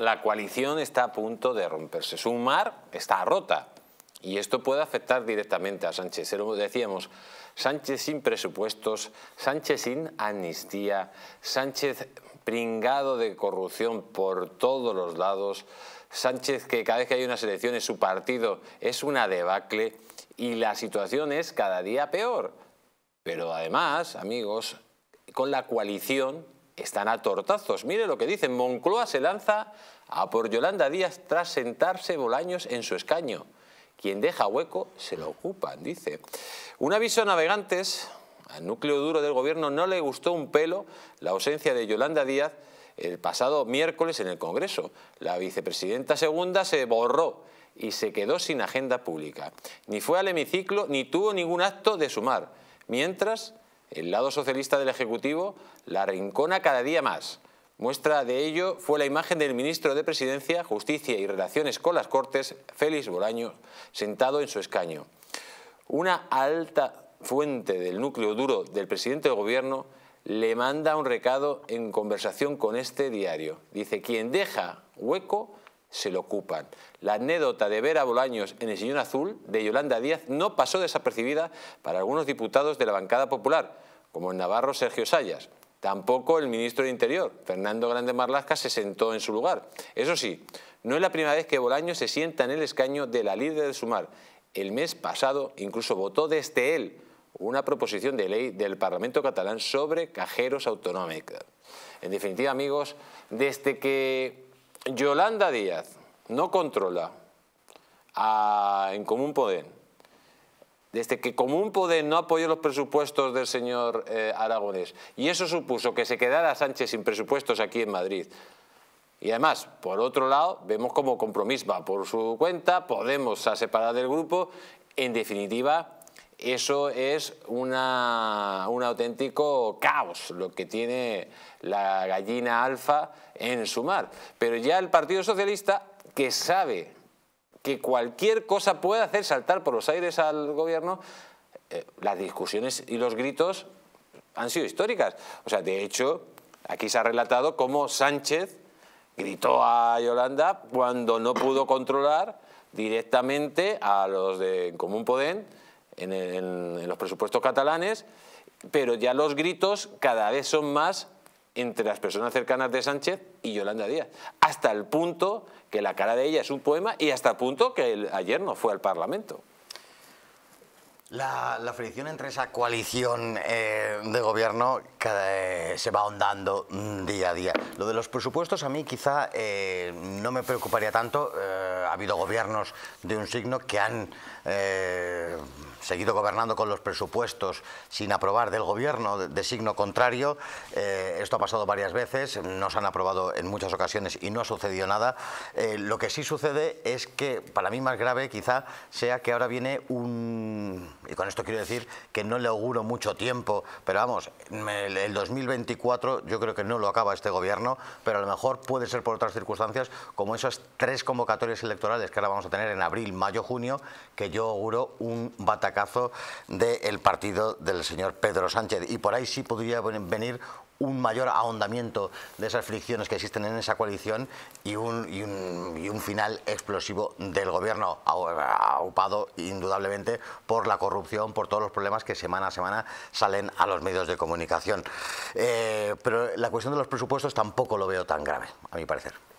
la coalición está a punto de romperse. Su mar está rota y esto puede afectar directamente a Sánchez. Decíamos, Sánchez sin presupuestos, Sánchez sin amnistía, Sánchez pringado de corrupción por todos los lados, Sánchez que cada vez que hay unas elecciones su partido es una debacle y la situación es cada día peor. Pero además, amigos, con la coalición están a tortazos. Mire lo que dicen, Moncloa se lanza a por Yolanda Díaz tras sentarse Bolaños en su escaño. Quien deja hueco se lo ocupan, dice. Un aviso a navegantes, al núcleo duro del gobierno no le gustó un pelo la ausencia de Yolanda Díaz el pasado miércoles en el Congreso. La vicepresidenta segunda se borró y se quedó sin agenda pública. Ni fue al hemiciclo ni tuvo ningún acto de sumar. Mientras, el lado socialista del Ejecutivo la rincona cada día más. Muestra de ello fue la imagen del ministro de Presidencia, Justicia y Relaciones con las Cortes, Félix Bolaño, sentado en su escaño. Una alta fuente del núcleo duro del presidente de gobierno le manda un recado en conversación con este diario. Dice, quien deja hueco se lo ocupan. La anécdota de ver a Bolaños en el Sillón Azul de Yolanda Díaz no pasó desapercibida para algunos diputados de la bancada popular, como el navarro Sergio Sayas. Tampoco el ministro de Interior, Fernando Grande Marlasca, se sentó en su lugar. Eso sí, no es la primera vez que Bolaños se sienta en el escaño de la líder de Sumar. El mes pasado incluso votó desde él una proposición de ley del Parlamento catalán sobre cajeros autonómicos. En definitiva, amigos, desde que Yolanda Díaz no controla en Común Podén. desde que Común poder no apoyó los presupuestos del señor Aragones eh, Aragonés, y eso supuso que se quedara Sánchez sin presupuestos aquí en Madrid, y además, por otro lado, vemos como Compromís va por su cuenta, Podemos se ha separado del grupo, en definitiva, eso es un auténtico caos lo que tiene la gallina alfa en su mar. Pero ya el Partido Socialista, que sabe que cualquier cosa puede hacer saltar por los aires al gobierno, eh, las discusiones y los gritos han sido históricas. O sea, de hecho, aquí se ha relatado cómo Sánchez gritó a Yolanda cuando no pudo controlar directamente a los de Común Podem en, los presupuestos catalanes, pero ya los gritos cada vez son más entre las personas cercanas de Sánchez y Yolanda Díaz, hasta el punto que la cara de ella es un poema y hasta el punto que ayer no fue al Parlamento. La, fricción entre esa coalición eh, de gobierno eh, se va ahondando mm, día a día. Lo de los presupuestos a mí quizá eh, no me preocuparía tanto habido gobiernos de un signo que han eh, seguido gobernando con los presupuestos sin aprobar del gobierno de, signo contrario. Eh, esto ha pasado varias veces, nos han aprobado en muchas ocasiones y no ha sucedido nada. Eh, lo que sí sucede es que, para mí más grave quizá, sea que ahora viene un... Y con esto quiero decir que no le auguro mucho tiempo, pero vamos, el, el 2024 yo creo que no lo acaba este gobierno, pero a lo mejor puede ser por otras circunstancias como esas tres convocatorias electorales que ahora vamos a tener en abril, mayo, junio, que yo auguro un batacazo del partido del señor Pedro Sánchez. Y por ahí sí podría venir un mayor ahondamiento de esas fricciones que existen en esa coalición y un, final explosivo del gobierno, aupado indudablemente por la corrupción, por todos los problemas que semana a semana salen a los medios de comunicación. Eh, pero la cuestión de los presupuestos tampoco lo veo tan grave, a mi parecer.